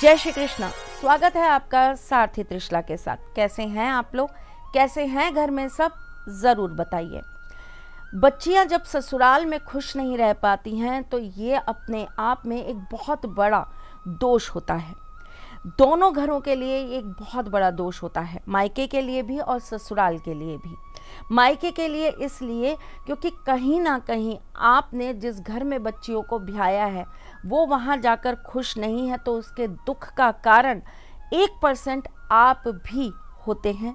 जय श्री कृष्णा स्वागत है आपका सारथी त्रिशला के साथ कैसे हैं आप लोग कैसे हैं घर में सब ज़रूर बताइए बच्चियां जब ससुराल में खुश नहीं रह पाती हैं तो ये अपने आप में एक बहुत बड़ा दोष होता है दोनों घरों के लिए एक बहुत बड़ा दोष होता है मायके के लिए भी और ससुराल के लिए भी मायके के लिए इसलिए क्योंकि कहीं ना कहीं आपने जिस घर में बच्चियों को भ्याया है वो वहाँ जाकर खुश नहीं है तो उसके दुख का कारण एक परसेंट आप भी होते हैं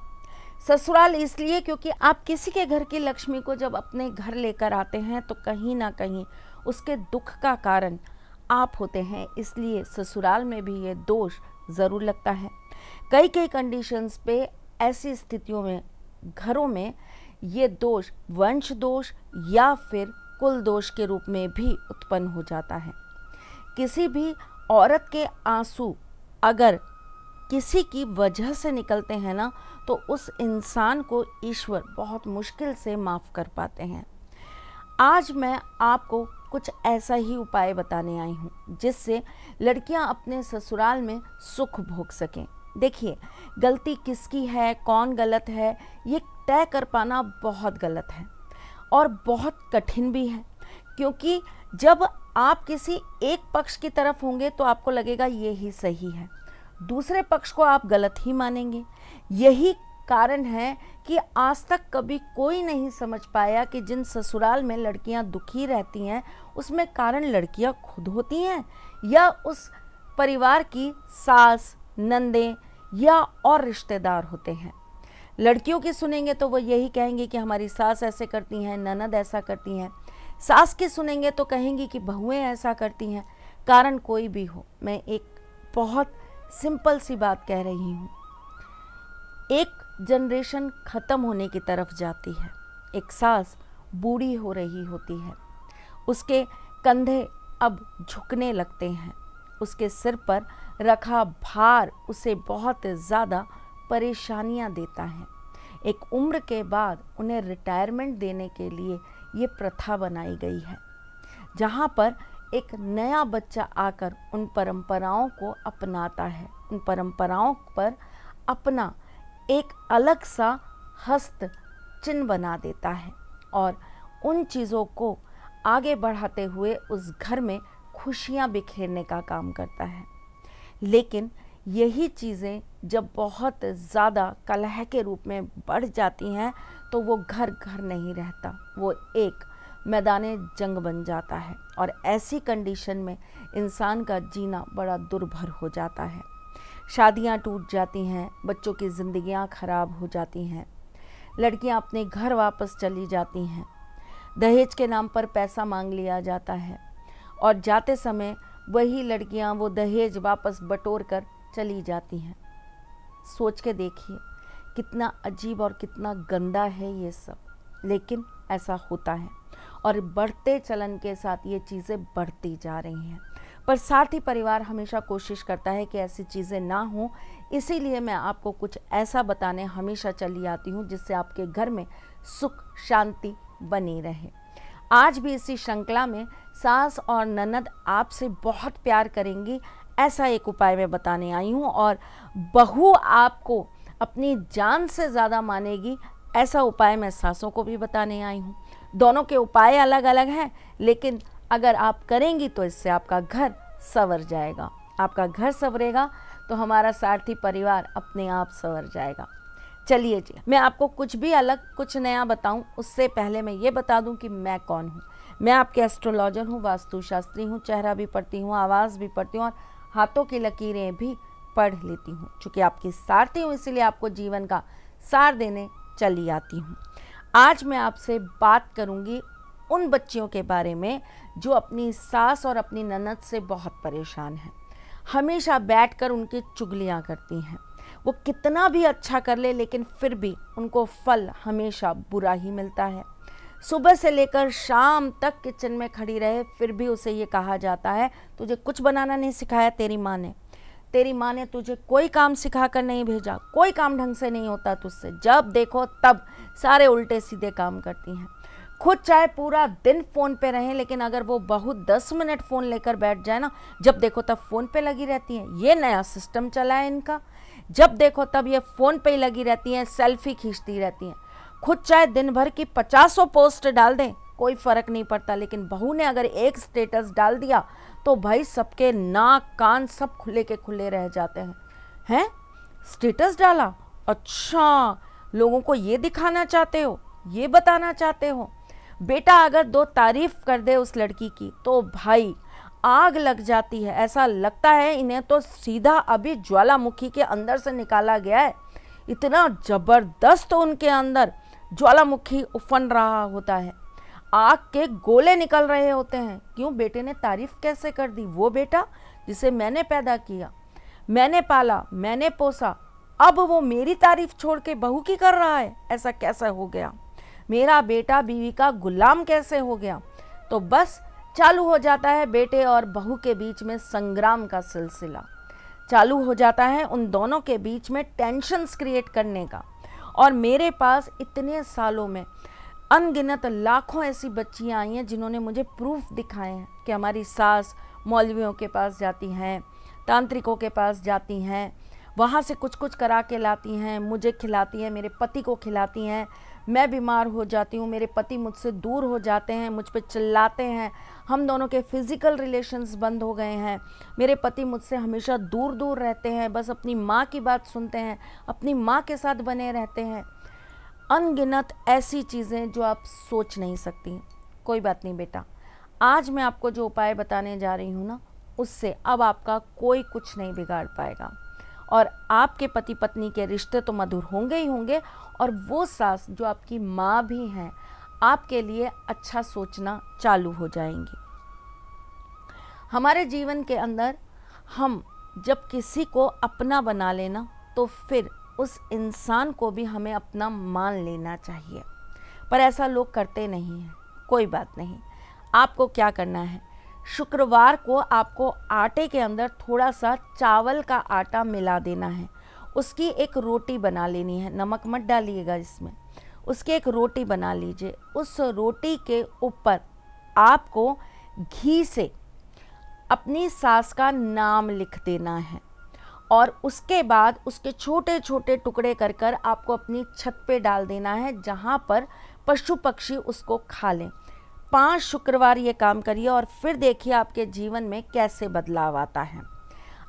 ससुराल इसलिए क्योंकि आप किसी के घर की लक्ष्मी को जब अपने घर लेकर आते हैं तो कहीं ना कहीं उसके दुख का कारण आप होते हैं इसलिए ससुराल में भी ये दोष ज़रूर लगता है कई कई कंडीशंस पे ऐसी स्थितियों में घरों में ये दोष वंश दोष या फिर कुल दोष के रूप में भी उत्पन्न हो जाता है किसी भी औरत के आंसू अगर किसी की वजह से निकलते हैं ना तो उस इंसान को ईश्वर बहुत मुश्किल से माफ़ कर पाते हैं आज मैं आपको कुछ ऐसा ही उपाय बताने आई हूँ जिससे लड़कियाँ अपने ससुराल में सुख भोग सकें देखिए गलती किसकी है कौन गलत है ये तय कर पाना बहुत गलत है और बहुत कठिन भी है क्योंकि जब आप किसी एक पक्ष की तरफ होंगे तो आपको लगेगा ये ही सही है दूसरे पक्ष को आप गलत ही मानेंगे यही कारण है कि आज तक कभी कोई नहीं समझ पाया कि जिन ससुराल में लड़कियां दुखी रहती हैं उसमें कारण लड़कियां खुद होती हैं या उस परिवार की सास नंदे या और रिश्तेदार होते हैं लड़कियों की सुनेंगे तो वो यही कहेंगी कि हमारी सास ऐसे करती हैं ननद ऐसा करती हैं सास की सुनेंगे तो कहेंगी कि बहुएं ऐसा करती हैं कारण कोई भी हो मैं एक बहुत सिंपल सी बात कह रही हूँ एक जनरेशन ख़त्म होने की तरफ जाती है एक सास बूढ़ी हो रही होती है उसके कंधे अब झुकने लगते हैं उसके सिर पर रखा भार उसे बहुत ज़्यादा परेशानियां देता है एक उम्र के बाद उन्हें रिटायरमेंट देने के लिए ये प्रथा बनाई गई है जहाँ पर एक नया बच्चा आकर उन परंपराओं को अपनाता है उन परंपराओं पर अपना एक अलग सा हस्त चिन्ह बना देता है और उन चीज़ों को आगे बढ़ाते हुए उस घर में खुशियाँ बिखेरने का काम करता है लेकिन यही चीज़ें जब बहुत ज़्यादा कलह के रूप में बढ़ जाती हैं तो वो घर घर नहीं रहता वो एक मैदान जंग बन जाता है और ऐसी कंडीशन में इंसान का जीना बड़ा दुर्भर हो जाता है शादियां टूट जाती हैं बच्चों की ज़िंदगियां ख़राब हो जाती हैं लड़कियां अपने घर वापस चली जाती हैं दहेज के नाम पर पैसा मांग लिया जाता है और जाते समय वही लड़कियां वो दहेज वापस बटोर कर चली जाती हैं सोच के देखिए कितना अजीब और कितना गंदा है ये सब लेकिन ऐसा होता है और बढ़ते चलन के साथ ये चीज़ें बढ़ती जा रही हैं पर साथ ही परिवार हमेशा कोशिश करता है कि ऐसी चीज़ें ना हों इसीलिए मैं आपको कुछ ऐसा बताने हमेशा चली आती हूँ जिससे आपके घर में सुख शांति बनी रहे आज भी इसी श्रृंखला में सास और ननद आपसे बहुत प्यार करेंगी ऐसा एक उपाय मैं बताने आई हूँ और बहू आपको अपनी जान से ज़्यादा मानेगी ऐसा उपाय मैं सासों को भी बताने आई हूँ दोनों के उपाय अलग अलग हैं लेकिन अगर आप करेंगी तो इससे आपका घर सवर जाएगा आपका घर सवरेगा तो हमारा सारथी परिवार अपने आप सवर जाएगा चलिए जी मैं आपको कुछ भी अलग कुछ नया बताऊं उससे पहले मैं ये बता दूं कि मैं कौन हूं मैं आपके एस्ट्रोलॉजर हूं वास्तुशास्त्री हूं चेहरा भी पढ़ती हूं आवाज़ भी पढ़ती हूं और हाथों की लकीरें भी पढ़ लेती हूँ चूँकि आपकी सारती हूँ इसीलिए आपको जीवन का सार देने चली आती हूँ आज मैं आपसे बात करूँगी उन बच्चियों के बारे में जो अपनी सास और अपनी ननद से बहुत परेशान हैं हमेशा बैठकर उनकी चुगलियाँ करती हैं वो कितना भी अच्छा कर ले लेकिन फिर भी उनको फल हमेशा बुरा ही मिलता है सुबह से लेकर शाम तक किचन में खड़ी रहे फिर भी उसे ये कहा जाता है तुझे कुछ बनाना नहीं सिखाया तेरी माँ ने तेरी माँ ने तुझे कोई काम सिखा कर नहीं भेजा कोई काम ढंग से नहीं होता तुझसे जब देखो तब सारे उल्टे सीधे काम करती हैं खुद चाहे पूरा दिन फ़ोन पे रहें लेकिन अगर वो बहुत दस मिनट फ़ोन लेकर बैठ जाए ना जब देखो तब फ़ोन पे लगी रहती हैं ये नया सिस्टम चला है इनका जब देखो तब ये फ़ोन पे ही लगी रहती हैं सेल्फी खींचती रहती हैं खुद चाहे दिन भर की पचासों पोस्ट डाल दें कोई फ़र्क नहीं पड़ता लेकिन बहू ने अगर एक स्टेटस डाल दिया तो भाई सबके नाक कान सब खुले के खुले रह जाते हैं हैं स्टेटस डाला अच्छा लोगों को ये दिखाना चाहते हो ये बताना चाहते हो बेटा अगर दो तारीफ कर दे उस लड़की की तो भाई आग लग जाती है ऐसा लगता है इन्हें तो सीधा अभी ज्वालामुखी के अंदर से निकाला गया है इतना जबरदस्त उनके अंदर ज्वालामुखी उफन रहा होता है आग के गोले निकल रहे होते हैं क्यों बेटे ने तारीफ कैसे कर दी वो बेटा जिसे मैंने पैदा किया मैंने पाला मैंने पोसा अब वो मेरी तारीफ छोड़ के बहू की कर रहा है ऐसा कैसा हो गया मेरा बेटा बीवी का गुलाम कैसे हो गया तो बस चालू हो जाता है बेटे और बहू के बीच में संग्राम का सिलसिला चालू हो जाता है उन दोनों के बीच में टेंशन्स क्रिएट करने का और मेरे पास इतने सालों में अनगिनत लाखों ऐसी बच्चियां आई हैं जिन्होंने मुझे प्रूफ दिखाए हैं कि हमारी सास मौलवियों के पास जाती हैं तांत्रिकों के पास जाती हैं वहाँ से कुछ कुछ करा के लाती हैं मुझे खिलाती हैं मेरे पति को खिलाती हैं मैं बीमार हो जाती हूँ मेरे पति मुझसे दूर हो जाते हैं मुझ पर चिल्लाते हैं हम दोनों के फ़िज़िकल रिलेशंस बंद हो गए हैं मेरे पति मुझसे हमेशा दूर दूर रहते हैं बस अपनी माँ की बात सुनते हैं अपनी माँ के साथ बने रहते हैं अनगिनत ऐसी चीज़ें जो आप सोच नहीं सकती कोई बात नहीं बेटा आज मैं आपको जो उपाय बताने जा रही हूँ ना उससे अब आपका कोई कुछ नहीं बिगाड़ पाएगा और आपके पति पत्नी के रिश्ते तो मधुर होंगे ही होंगे और वो सास जो आपकी माँ भी हैं आपके लिए अच्छा सोचना चालू हो जाएंगी हमारे जीवन के अंदर हम जब किसी को अपना बना लेना तो फिर उस इंसान को भी हमें अपना मान लेना चाहिए पर ऐसा लोग करते नहीं हैं कोई बात नहीं आपको क्या करना है शुक्रवार को आपको आटे के अंदर थोड़ा सा चावल का आटा मिला देना है उसकी एक रोटी बना लेनी है नमक मत डालिएगा इसमें उसकी एक रोटी बना लीजिए उस रोटी के ऊपर आपको घी से अपनी सास का नाम लिख देना है और उसके बाद उसके छोटे छोटे टुकड़े कर कर आपको अपनी छत पे डाल देना है जहाँ पर पशु पक्षी उसको खा लें पाँच शुक्रवार ये काम करिए और फिर देखिए आपके जीवन में कैसे बदलाव आता है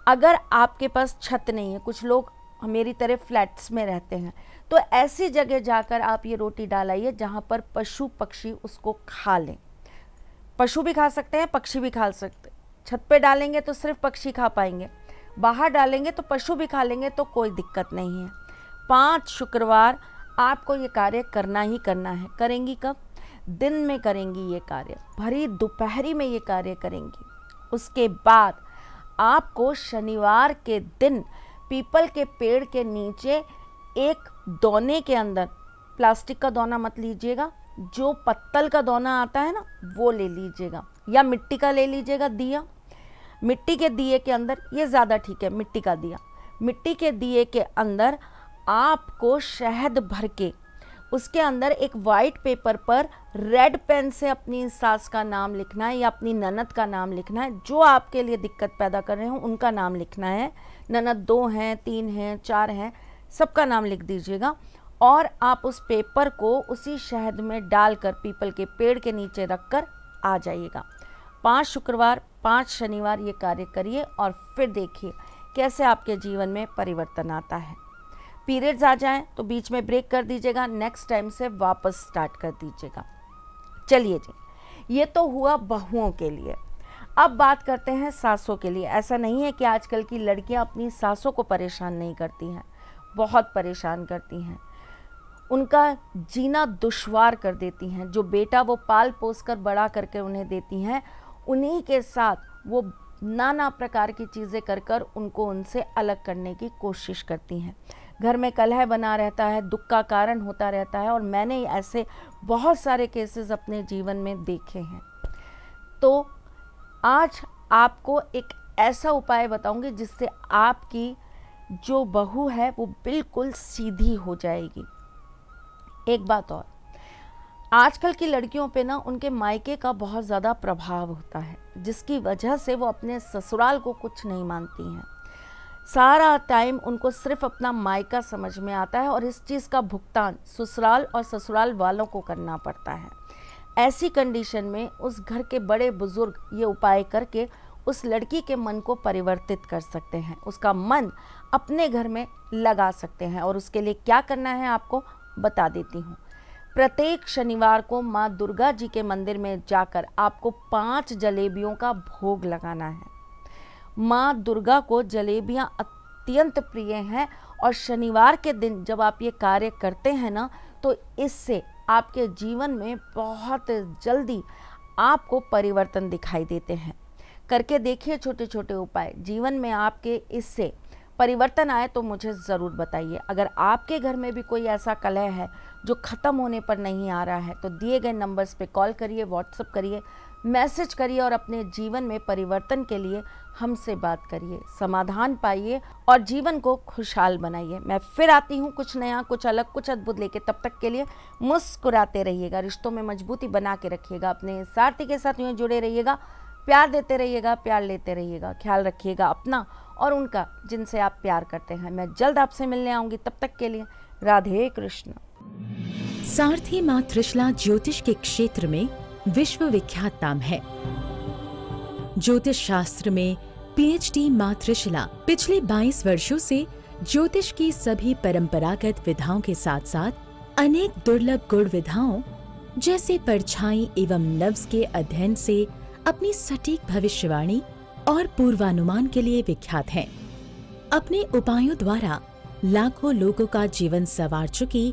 अगर आपके पास छत नहीं है कुछ लोग मेरी तरह फ्लैट्स में रहते हैं तो ऐसी जगह जाकर आप ये रोटी डालाइए जहाँ पर पशु पक्षी उसको खा लें पशु भी खा सकते हैं पक्षी भी खा सकते छत पे डालेंगे तो सिर्फ पक्षी खा पाएंगे बाहर डालेंगे तो पशु भी खा लेंगे तो कोई दिक्कत नहीं है पाँच शुक्रवार आपको ये कार्य करना ही करना है करेंगी कब दिन में करेंगी ये कार्य भरी दोपहरी में ये कार्य करेंगी उसके बाद आपको शनिवार के दिन पीपल के पेड़ के नीचे एक दोने के अंदर प्लास्टिक का दोना मत लीजिएगा जो पत्तल का दोना आता है ना वो ले लीजिएगा या मिट्टी का ले लीजिएगा दिया मिट्टी के दिए के अंदर ये ज़्यादा ठीक है मिट्टी का दिया मिट्टी के दिए के अंदर आपको शहद भर के उसके अंदर एक वाइट पेपर पर रेड पेन से अपनी सास का नाम लिखना है या अपनी ननद का नाम लिखना है जो आपके लिए दिक्कत पैदा कर रहे हो उनका नाम लिखना है ननद दो हैं तीन हैं चार हैं सबका नाम लिख दीजिएगा और आप उस पेपर को उसी शहद में डालकर पीपल के पेड़ के नीचे रख कर आ जाइएगा पाँच शुक्रवार पाँच शनिवार ये कार्य करिए और फिर देखिए कैसे आपके जीवन में परिवर्तन आता है पीरियड्स आ जाएं तो बीच में ब्रेक कर दीजिएगा नेक्स्ट टाइम से वापस स्टार्ट कर दीजिएगा चलिए जी ये तो हुआ बहुओं के लिए अब बात करते हैं सासों के लिए ऐसा नहीं है कि आजकल की लड़कियां अपनी सासों को परेशान नहीं करती हैं बहुत परेशान करती हैं उनका जीना दुश्वार कर देती हैं जो बेटा वो पाल पोस कर बड़ा करके उन्हें देती हैं उन्हीं के साथ वो नाना प्रकार की चीज़ें कर कर उनको उनसे अलग करने की कोशिश करती हैं घर में कलह बना रहता है दुख का कारण होता रहता है और मैंने ऐसे बहुत सारे केसेस अपने जीवन में देखे हैं तो आज आपको एक ऐसा उपाय बताऊंगी जिससे आपकी जो बहू है वो बिल्कुल सीधी हो जाएगी एक बात और आजकल की लड़कियों पे ना उनके मायके का बहुत ज़्यादा प्रभाव होता है जिसकी वजह से वो अपने ससुराल को कुछ नहीं मानती हैं सारा टाइम उनको सिर्फ अपना मायका समझ में आता है और इस चीज़ का भुगतान ससुराल और ससुराल वालों को करना पड़ता है ऐसी कंडीशन में उस घर के बड़े बुजुर्ग ये उपाय करके उस लड़की के मन को परिवर्तित कर सकते हैं उसका मन अपने घर में लगा सकते हैं और उसके लिए क्या करना है आपको बता देती हूँ प्रत्येक शनिवार को माँ दुर्गा जी के मंदिर में जाकर आपको पाँच जलेबियों का भोग लगाना है माँ दुर्गा को जलेबियाँ अत्यंत प्रिय हैं और शनिवार के दिन जब आप ये कार्य करते हैं ना तो इससे आपके जीवन में बहुत जल्दी आपको परिवर्तन दिखाई देते हैं करके देखिए छोटे छोटे उपाय जीवन में आपके इससे परिवर्तन आए तो मुझे ज़रूर बताइए अगर आपके घर में भी कोई ऐसा कलह है जो ख़त्म होने पर नहीं आ रहा है तो दिए गए नंबर्स पे कॉल करिए व्हाट्सअप करिए मैसेज करिए और अपने जीवन में परिवर्तन के लिए हमसे बात करिए समाधान पाइए और जीवन को खुशहाल बनाइए मैं फिर आती हूँ कुछ नया कुछ अलग कुछ अद्भुत लेके तब तक के लिए मुस्कुराते रहिएगा रिश्तों में मजबूती बना के रखिएगा अपने सारथी के साथ यूँ जुड़े रहिएगा प्यार देते रहिएगा प्यार लेते रहिएगा ख्याल रखिएगा अपना और उनका जिनसे आप प्यार करते हैं मैं जल्द आपसे मिलने आऊँगी तब तक के लिए राधे कृष्ण सारथी माँ त्रिशला ज्योतिष के क्षेत्र में विश्व विख्यात नाम है ज्योतिष शास्त्र में पीएचडी माँ त्रिशला पिछले 22 वर्षों से ज्योतिष की सभी परंपरागत विधाओं के साथ साथ अनेक दुर्लभ गुण विधाओं जैसे परछाई एवं नव्स के अध्ययन से अपनी सटीक भविष्यवाणी और पूर्वानुमान के लिए विख्यात हैं। अपने उपायों द्वारा लाखों लोगों का जीवन संवार चुकी